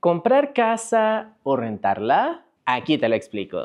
¿Comprar casa o rentarla? Aquí te lo explico.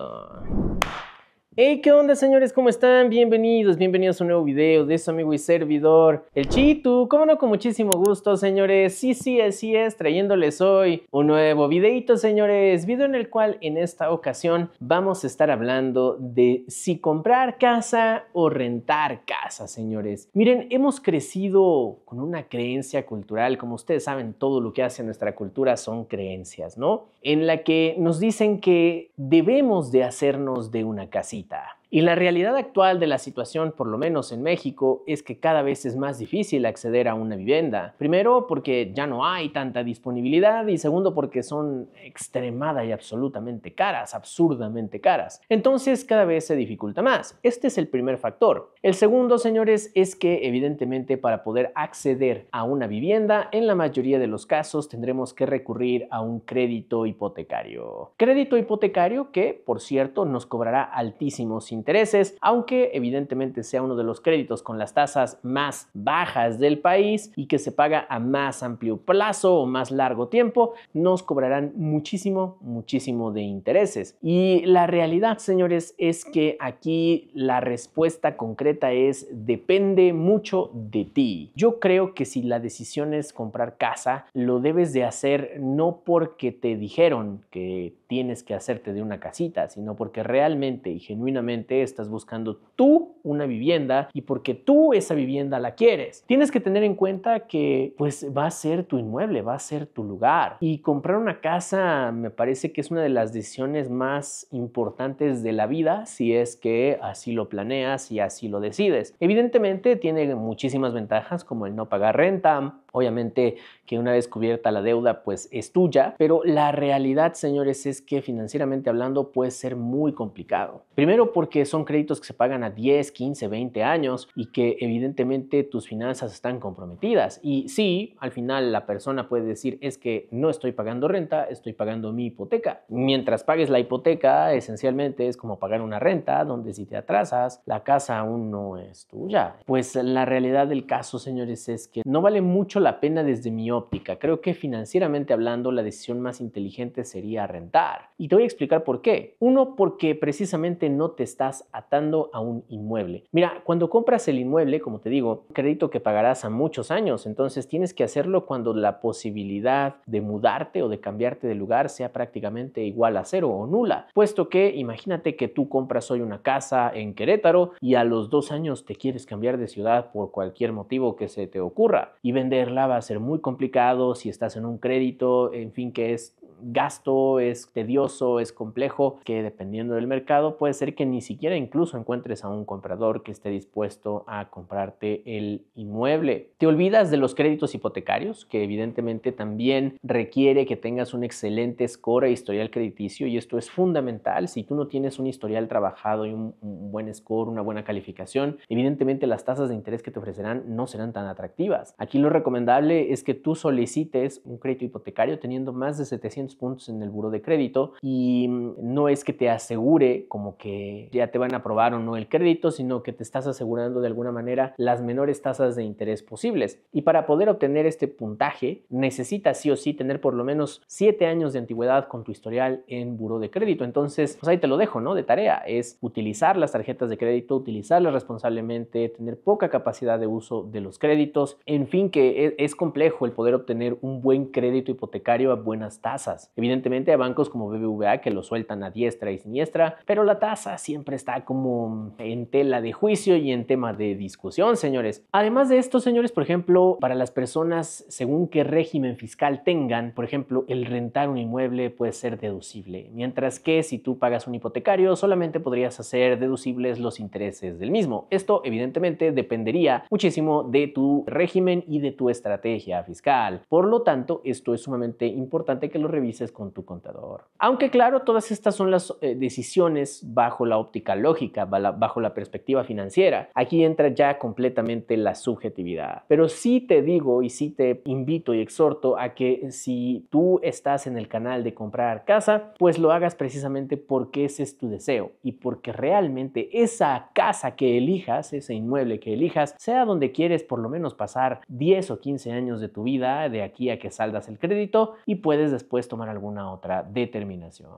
Hey, ¿qué onda señores? ¿Cómo están? Bienvenidos, bienvenidos a un nuevo video de su amigo y servidor, el Chitu. ¿Cómo no, con muchísimo gusto señores. Sí, sí, así es, trayéndoles hoy un nuevo videito señores. Video en el cual en esta ocasión vamos a estar hablando de si comprar casa o rentar casa señores. Miren, hemos crecido con una creencia cultural. Como ustedes saben, todo lo que hace nuestra cultura son creencias, ¿no? En la que nos dicen que debemos de hacernos de una casita There. Y la realidad actual de la situación, por lo menos en México, es que cada vez es más difícil acceder a una vivienda. Primero, porque ya no hay tanta disponibilidad y segundo, porque son extremada y absolutamente caras, absurdamente caras. Entonces, cada vez se dificulta más. Este es el primer factor. El segundo, señores, es que evidentemente para poder acceder a una vivienda, en la mayoría de los casos tendremos que recurrir a un crédito hipotecario. Crédito hipotecario que, por cierto, nos cobrará altísimos intereses intereses, aunque evidentemente sea uno de los créditos con las tasas más bajas del país y que se paga a más amplio plazo o más largo tiempo, nos cobrarán muchísimo, muchísimo de intereses. Y la realidad, señores, es que aquí la respuesta concreta es depende mucho de ti. Yo creo que si la decisión es comprar casa, lo debes de hacer no porque te dijeron que tienes que hacerte de una casita, sino porque realmente y genuinamente estás buscando tú una vivienda y porque tú esa vivienda la quieres. Tienes que tener en cuenta que pues va a ser tu inmueble, va a ser tu lugar. Y comprar una casa me parece que es una de las decisiones más importantes de la vida si es que así lo planeas y así lo decides. Evidentemente tiene muchísimas ventajas como el no pagar renta, Obviamente que una vez cubierta la deuda, pues es tuya, pero la realidad, señores, es que financieramente hablando puede ser muy complicado. Primero porque son créditos que se pagan a 10, 15, 20 años y que evidentemente tus finanzas están comprometidas. Y si al final la persona puede decir es que no estoy pagando renta, estoy pagando mi hipoteca. Mientras pagues la hipoteca, esencialmente es como pagar una renta, donde si te atrasas, la casa aún no es tuya. Pues la realidad del caso, señores, es que no vale mucho la pena desde mi óptica. Creo que financieramente hablando, la decisión más inteligente sería rentar. Y te voy a explicar por qué. Uno, porque precisamente no te está atando a un inmueble. Mira, cuando compras el inmueble, como te digo, crédito que pagarás a muchos años, entonces tienes que hacerlo cuando la posibilidad de mudarte o de cambiarte de lugar sea prácticamente igual a cero o nula, puesto que imagínate que tú compras hoy una casa en Querétaro y a los dos años te quieres cambiar de ciudad por cualquier motivo que se te ocurra y venderla va a ser muy complicado si estás en un crédito, en fin, que es gasto, es tedioso, es complejo, que dependiendo del mercado puede ser que ni siquiera incluso encuentres a un comprador que esté dispuesto a comprarte el inmueble. Te olvidas de los créditos hipotecarios, que evidentemente también requiere que tengas un excelente score e historial crediticio y esto es fundamental. Si tú no tienes un historial trabajado y un, buen score, una buena calificación, evidentemente las tasas de interés que te ofrecerán no serán tan atractivas. Aquí lo recomendable es que tú solicites un crédito hipotecario teniendo más de 700 puntos en el buro de crédito y mm, no es que te asegure como que ya te van a aprobar o no el crédito, sino que te estás asegurando de alguna manera las menores tasas de interés posibles. Y para poder obtener este puntaje necesitas sí o sí tener por lo menos 7 años de antigüedad con tu historial en buro de crédito. Entonces, pues ahí te lo dejo, ¿no? De tarea es utilizar las tarjetas de crédito, utilizarlas responsablemente, tener poca capacidad de uso de los créditos, en fin, que e, es complejo el poder obtener un buen crédito hipotecario a buenas tasas. Evidentemente hay bancos como BBVA que lo sueltan a diestra y siniestra, pero la tasa siempre está como en tela de juicio y en tema de discusión, señores. Además de esto, señores, por ejemplo, para las personas según qué régimen fiscal tengan, por ejemplo, el rentar un inmueble puede ser deducible, mientras que si tú pagas un hipotecario solamente podrías hacer deducibles los intereses del mismo. Esto evidentemente dependería muchísimo de tu régimen y de tu estrategia fiscal. Por lo tanto, esto es sumamente importante que lo revises con tu contador. Aunque claro, todas estas son las eh, decisiones bajo la óptica lógica, bajo la perspectiva financiera. Aquí entra ya completamente la subjetividad. Pero sí te digo y sí te invito y exhorto a que si tú estás en el canal de comprar casa, pues lo hagas precisamente porque ese es tu deseo y porque realmente esa casa que elijas, ese inmueble que elijas, sea donde quieres por lo menos pasar 10 o 15 años de tu vida de aquí a que saldas el crédito y puedes después tomar alguna otra determinación.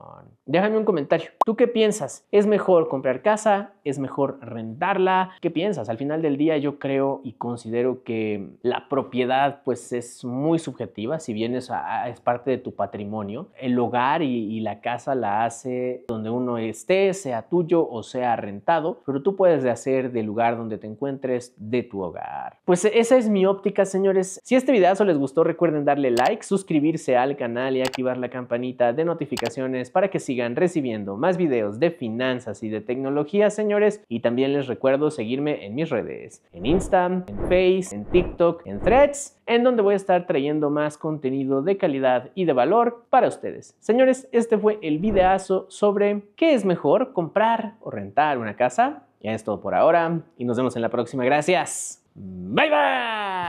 Déjame un comentario. ¿Tú qué piensas? ¿Es mejor comprar casa? ¿Es mejor rentarla? ¿Qué piensas? Al final del día yo creo y considero que la propiedad pues es muy subjetiva, si bien es, ah, ah, es parte de tu patrimonio. El hogar y, la casa la hace donde uno esté, sea tuyo o sea rentado, pero tú puedes hacer del lugar donde te encuentres de tu hogar. Pues esa es mi óptica, señores. Si este video les gustó, recuerden darle like, suscribirse al canal y activar dar la campanita de notificaciones para que sigan recibiendo más videos de finanzas y de tecnología, señores. Y también les recuerdo seguirme en mis redes, en Insta, en Face, en TikTok, en Threads, en donde voy a estar trayendo más contenido de calidad y de valor para ustedes. Señores, este fue el videazo sobre qué es mejor comprar o rentar una casa. Ya es todo por ahora y nos vemos en la próxima. Gracias. Bye bye.